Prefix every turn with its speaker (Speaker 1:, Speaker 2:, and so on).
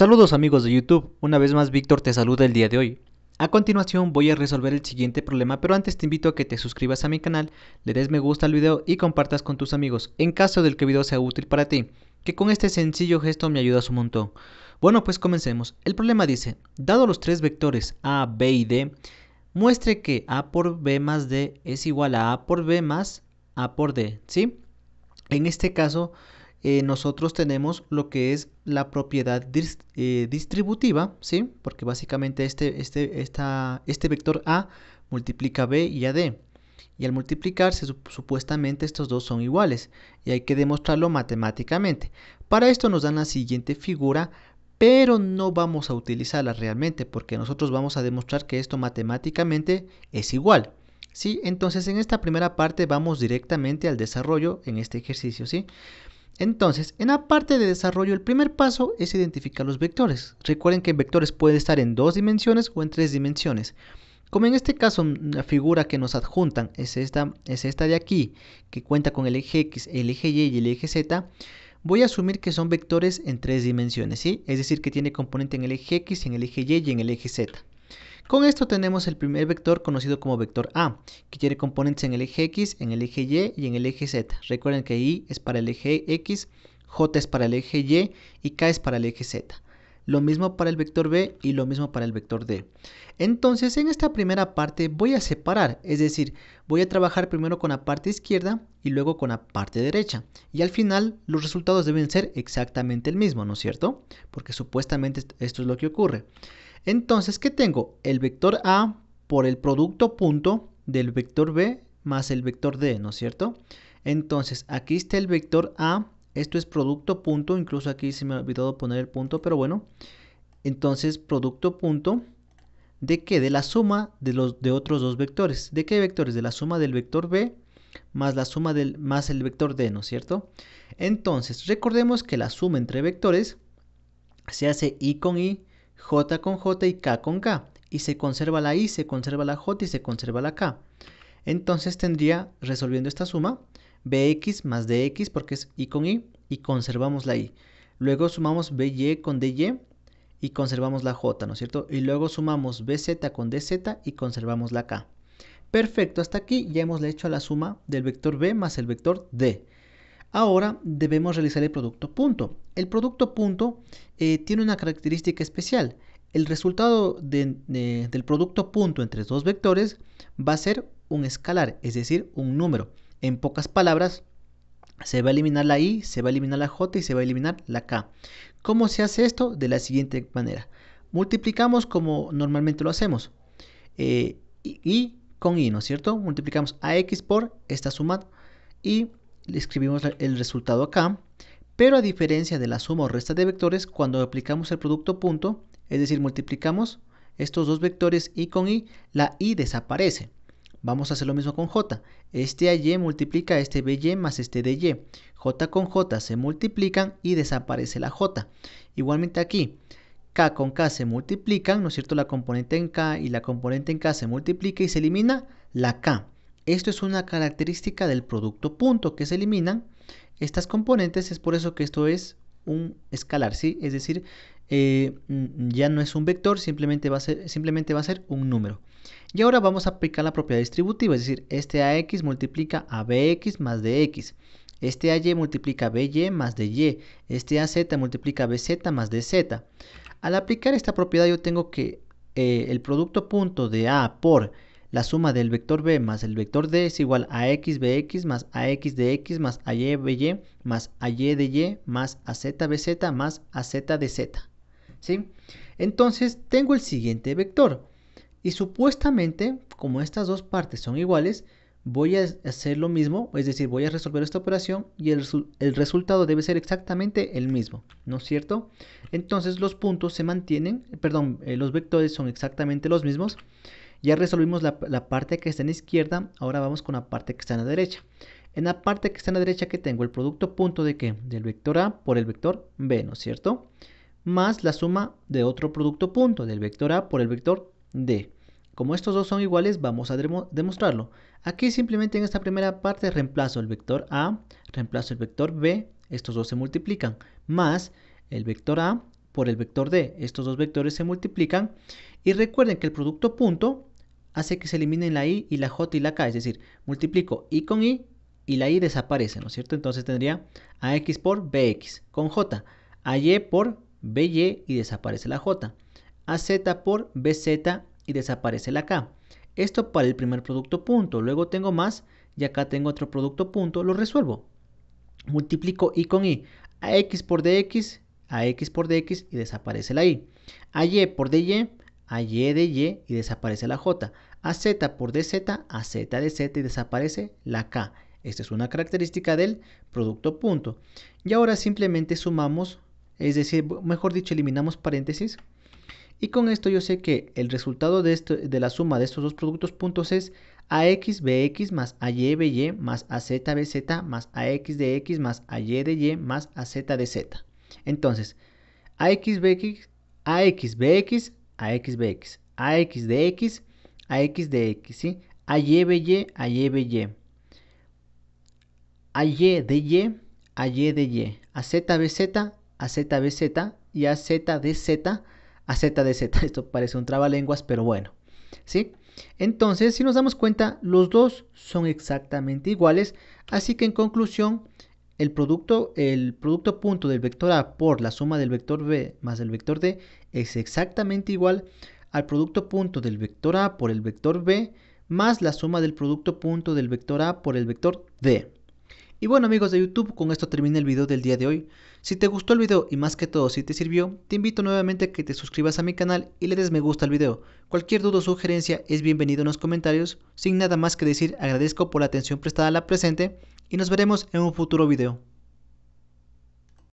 Speaker 1: Saludos amigos de YouTube, una vez más Víctor te saluda el día de hoy. A continuación voy a resolver el siguiente problema, pero antes te invito a que te suscribas a mi canal, le des me gusta al video y compartas con tus amigos, en caso del que el video sea útil para ti, que con este sencillo gesto me ayudas un montón. Bueno pues comencemos. El problema dice, dado los tres vectores A, B y D, muestre que A por B más D es igual a A por B más A por D, ¿sí? En este caso eh, nosotros tenemos lo que es la propiedad eh, distributiva, ¿sí? Porque básicamente este, este, esta, este vector A multiplica B y a D. Y al multiplicarse, supuestamente estos dos son iguales. Y hay que demostrarlo matemáticamente. Para esto nos dan la siguiente figura, pero no vamos a utilizarla realmente, porque nosotros vamos a demostrar que esto matemáticamente es igual. ¿Sí? Entonces en esta primera parte vamos directamente al desarrollo en este ejercicio, ¿sí? Entonces, en la parte de desarrollo, el primer paso es identificar los vectores. Recuerden que vectores pueden estar en dos dimensiones o en tres dimensiones. Como en este caso, la figura que nos adjuntan es esta, es esta de aquí, que cuenta con el eje X, el eje Y y el eje Z, voy a asumir que son vectores en tres dimensiones, ¿sí? Es decir, que tiene componente en el eje X, en el eje Y y en el eje Z. Con esto tenemos el primer vector conocido como vector A, que tiene componentes en el eje X, en el eje Y y en el eje Z. Recuerden que I es para el eje X, J es para el eje Y y K es para el eje Z. Lo mismo para el vector B y lo mismo para el vector D. Entonces, en esta primera parte voy a separar, es decir, voy a trabajar primero con la parte izquierda y luego con la parte derecha. Y al final, los resultados deben ser exactamente el mismo, ¿no es cierto? Porque supuestamente esto es lo que ocurre. Entonces, ¿qué tengo? El vector A por el producto punto del vector B más el vector D, ¿no es cierto? Entonces, aquí está el vector A esto es producto punto, incluso aquí se me ha olvidado poner el punto, pero bueno. Entonces, producto punto, ¿de qué? De la suma de los de otros dos vectores. ¿De qué vectores? De la suma del vector B más la suma del más el vector D, ¿no es cierto? Entonces, recordemos que la suma entre vectores se hace I con I, J con J y K con K. Y se conserva la I, se conserva la J y se conserva la K. Entonces tendría, resolviendo esta suma, bx más dx porque es y con y y conservamos la y. Luego sumamos by con dy y conservamos la j, ¿no es cierto? Y luego sumamos bz con dz y conservamos la k. Perfecto, hasta aquí ya hemos hecho la suma del vector b más el vector d. Ahora debemos realizar el producto punto. El producto punto eh, tiene una característica especial. El resultado del producto punto entre dos vectores va a ser un escalar, es decir, un número. En pocas palabras, se va a eliminar la I, se va a eliminar la J y se va a eliminar la K. ¿Cómo se hace esto? De la siguiente manera. Multiplicamos como normalmente lo hacemos. y eh, con I, ¿no es cierto? Multiplicamos a x por esta suma y escribimos el resultado acá. Pero a diferencia de la suma o resta de vectores, cuando aplicamos el producto punto, es decir, multiplicamos estos dos vectores I con I, la I desaparece. Vamos a hacer lo mismo con j. Este AY multiplica este BY más este DY. j con j se multiplican y desaparece la j. Igualmente aquí, k con k se multiplican, ¿no es cierto? La componente en k y la componente en k se multiplica y se elimina la k. Esto es una característica del producto punto que se eliminan estas componentes, es por eso que esto es un escalar, ¿sí? Es decir, eh, mm, ya no es un vector, simplemente va, a ser, simplemente va a ser un número. Y ahora vamos a aplicar la propiedad distributiva, es decir, este AX multiplica a BX más DX. Este AY multiplica a BY más DY. Este AZ multiplica a BZ más DZ. Al aplicar esta propiedad yo tengo que eh, el producto punto de A por la suma del vector B más el vector D es igual a X más AX x más AY y más AY y más AZ más AZ de ¿Sí? Entonces tengo el siguiente vector. Y supuestamente, como estas dos partes son iguales, voy a hacer lo mismo, es decir, voy a resolver esta operación y el, resultado debe ser exactamente el mismo, ¿no es cierto? Entonces los puntos se mantienen, perdón, eh, los vectores son exactamente los mismos. Ya resolvimos la, parte que está en la izquierda, ahora vamos con la parte que está en la derecha. En la parte que está en la derecha que tengo el producto punto de qué? Del vector A por el vector B, ¿no es cierto? Más la suma de otro producto punto, del vector A por el vector D. Como estos dos son iguales, vamos a demostrarlo. Aquí simplemente en esta primera parte reemplazo el vector A, reemplazo el vector B, estos dos se multiplican, más el vector A por el vector D. Estos dos vectores se multiplican y recuerden que el producto punto hace que se eliminen la i y la j y la k, es decir, multiplico i con i y la i desaparece, ¿no es cierto? Entonces tendría ax por bx con j, ay por by y desaparece la j. AZ por BZ y desaparece la K. Esto para el primer producto punto. Luego tengo más y acá tengo otro producto punto. Lo resuelvo. Multiplico I con I. x por DX, x por DX y desaparece la Y. AY por DY, y. de Y y desaparece la J. z por DZ, AZ de Z y desaparece la K. Esta es una característica del producto punto. Y ahora simplemente sumamos, es decir, mejor dicho, eliminamos paréntesis y con esto yo sé que el resultado de, la suma de estos dos productos puntos es AXBX BX más AY BY más AZBZ más AX más AY más AZ Entonces, AXBX, AXBX, AXBX, BX, AXDX, BX, AX DX, AX ¿sí? AY BY, AY BY. AY DY, y y AZ DZ a z, Esto parece un trabalenguas, pero bueno. ¿Sí? Entonces, si nos damos cuenta, los dos son exactamente iguales. Así que en conclusión, el producto, el producto punto del vector A por la suma del vector B más el vector D es exactamente igual al producto punto del vector A por el vector B más la suma del producto punto del vector A por el vector D. Y bueno amigos de YouTube, con esto termina el video del día de hoy. Si te gustó el video y más que todo si te sirvió, te invito nuevamente a que te suscribas a mi canal y le des me gusta al video. Cualquier duda o sugerencia es bienvenido en los comentarios. Sin nada más que decir, agradezco por la atención prestada a la presente y nos veremos en un futuro video.